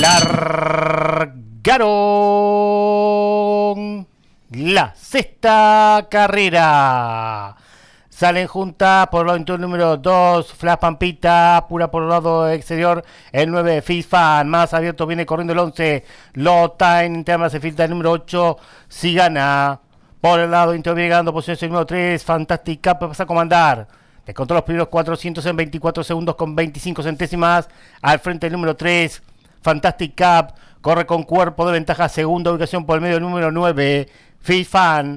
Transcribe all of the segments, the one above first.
Largaron la sexta carrera. Salen juntas por el entorno número 2, Flash Pampita, pura por el lado exterior, el 9, FIFA, más abierto viene corriendo el 11, En interna se filtra el número 8, Si gana, por el lado interior viene ganando posición el número 3, Fantástica, pasa a comandar. Descontró los primeros 400 en 24 segundos con 25 centésimas. Al frente el número 3, Fantastic Cup. Corre con cuerpo de ventaja. Segunda ubicación por el medio el número 9, Fifan,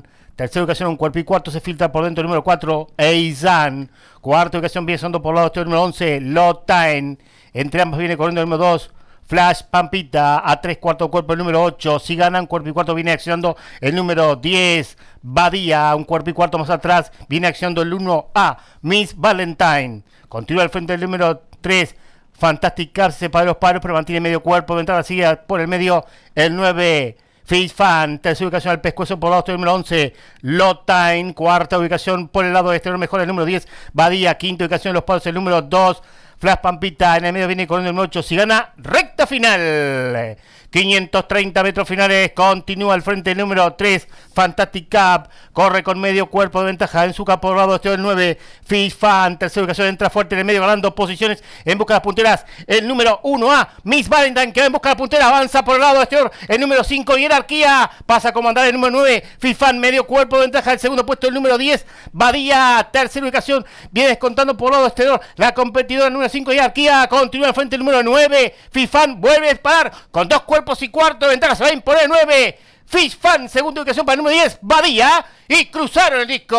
Fan. Tercera ubicación, un cuerpo y cuarto se filtra por dentro el número 4, Eizan. Cuarta ubicación viene sonando por lado este, el número 11, Lotain. Entre ambas viene corriendo el número 2, Flash Pampita a tres cuarto cuerpo el número 8. Si ganan cuerpo y cuarto viene accionando el número 10. Badía, un cuerpo y cuarto más atrás, viene accionando el 1A. Miss Valentine. Continúa al frente el número 3. Fantastic para los paros, pero mantiene medio cuerpo. Ventana sigue por el medio el 9. Fish Fan, tercera ubicación al pescuezo por el lado este número 11, Lotine, cuarta ubicación por el lado exterior, mejor el número 10, Badía, quinta ubicación los paros, el número 2, Flash Pampita en el medio viene con el número 8. Si gana, recta final. 530 metros finales. Continúa al frente el número 3. Fantastic Cup. Corre con medio cuerpo de ventaja. En su campo lado exterior el 9. Fish Fan. Tercera ubicación. Entra fuerte en el medio ganando posiciones. En busca de las punteras. El número 1A. Miss Valentine que va en busca de las punteras. Avanza por el lado exterior El número 5. Hierarquía. Pasa a comandar el número 9. Fish Fan. Medio cuerpo de ventaja. El segundo puesto. El número 10. Badía. Tercera ubicación. Viene descontando por el lado exterior, La competidora número 5 y Arquía continúa frente el número 9. Fifan vuelve a disparar con dos cuerpos y cuarto de ventaja. Se va a imponer el 9. FIFAN, segunda ubicación para el número 10, Badía. Y cruzaron el disco.